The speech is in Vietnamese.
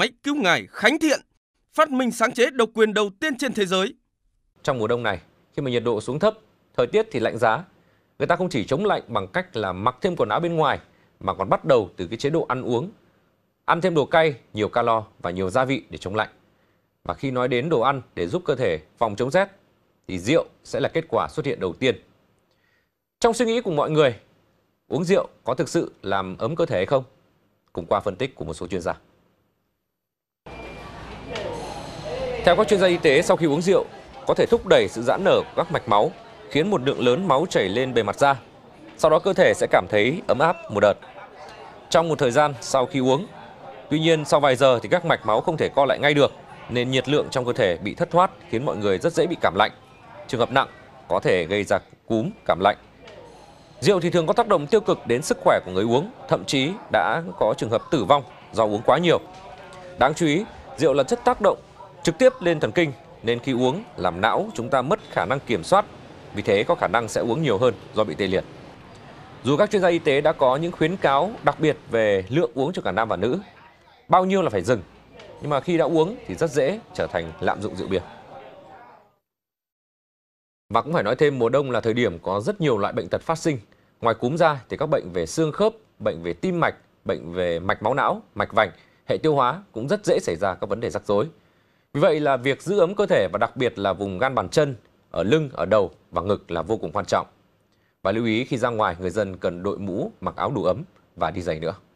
máy cứu ngài Khánh Thiện, phát minh sáng chế độc quyền đầu tiên trên thế giới. Trong mùa đông này, khi mà nhiệt độ xuống thấp, thời tiết thì lạnh giá, người ta không chỉ chống lạnh bằng cách là mặc thêm quần áo bên ngoài mà còn bắt đầu từ cái chế độ ăn uống. Ăn thêm đồ cay, nhiều calo và nhiều gia vị để chống lạnh. Và khi nói đến đồ ăn để giúp cơ thể phòng chống rét thì rượu sẽ là kết quả xuất hiện đầu tiên. Trong suy nghĩ của mọi người, uống rượu có thực sự làm ấm cơ thể hay không? Cùng qua phân tích của một số chuyên gia. Theo các chuyên gia y tế, sau khi uống rượu có thể thúc đẩy sự giãn nở của các mạch máu, khiến một lượng lớn máu chảy lên bề mặt da. Sau đó cơ thể sẽ cảm thấy ấm áp một đợt. Trong một thời gian sau khi uống, tuy nhiên sau vài giờ thì các mạch máu không thể co lại ngay được, nên nhiệt lượng trong cơ thể bị thất thoát khiến mọi người rất dễ bị cảm lạnh. Trường hợp nặng có thể gây ra cúm, cảm lạnh. Rượu thì thường có tác động tiêu cực đến sức khỏe của người uống, thậm chí đã có trường hợp tử vong do uống quá nhiều. Đáng chú ý, rượu là chất tác động trực tiếp lên thần kinh nên khi uống làm não chúng ta mất khả năng kiểm soát, vì thế có khả năng sẽ uống nhiều hơn do bị tê liệt. Dù các chuyên gia y tế đã có những khuyến cáo đặc biệt về lượng uống cho cả nam và nữ, bao nhiêu là phải dừng, nhưng mà khi đã uống thì rất dễ trở thành lạm dụng rượu bia. Và cũng phải nói thêm mùa đông là thời điểm có rất nhiều loại bệnh tật phát sinh. Ngoài cúm ra thì các bệnh về xương khớp, bệnh về tim mạch, bệnh về mạch máu não, mạch vành, hệ tiêu hóa cũng rất dễ xảy ra các vấn đề rắc rối. Vì vậy là việc giữ ấm cơ thể và đặc biệt là vùng gan bàn chân, ở lưng, ở đầu và ngực là vô cùng quan trọng. Và lưu ý khi ra ngoài người dân cần đội mũ, mặc áo đủ ấm và đi giày nữa.